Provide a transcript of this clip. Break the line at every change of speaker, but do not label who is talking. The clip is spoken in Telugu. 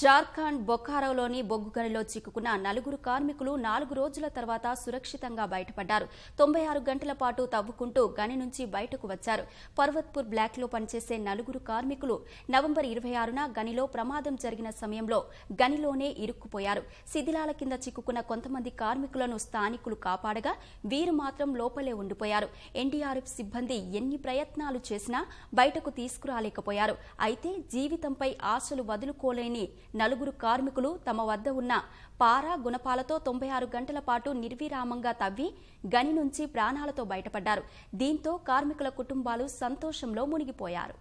జార్ఖండ్ బొకారోలోని బొగ్గు గనిలో చిక్కుకున్న నలుగురు కార్మికులు నాలుగు రోజుల తర్వాత సురక్షితంగా బయటపడ్డారు తొంభై ఆరు గంటల పాటు తవ్వుకుంటూ గని నుంచి బయటకు వచ్చారు పర్వత్పూర్ బ్లాక్లో పనిచేసే నలుగురు కార్మికులు నవంబర్ ఇరవై ఆరున గనిలో ప్రమాదం జరిగిన సమయంలో గనిలోనే ఇరుక్కుపోయారు శిథిలాల కింద చిక్కుకున్న కొంతమంది కార్మికులను స్థానికులు కాపాడగా వీరు మాత్రం లోపలే ఉండిపోయారు ఎన్డీఆర్ఎఫ్ సిబ్బంది ఎన్ని ప్రయత్నాలు చేసినా బయటకు తీసుకురాలేకపోయారు అయితే జీవితంపై ఆశలు వదులుకోలేని నలుగురు కార్మికులు తమ వద్ద ఉన్న పారా గుణపాలతో తొంభై ఆరు గంటల పాటు నిర్విరామంగా తవ్వి గని నుంచి ప్రాణాలతో బయటపడ్డారు దీంతో కార్మికుల కుటుంబాలు సంతోషంలో మునిగిపోయారు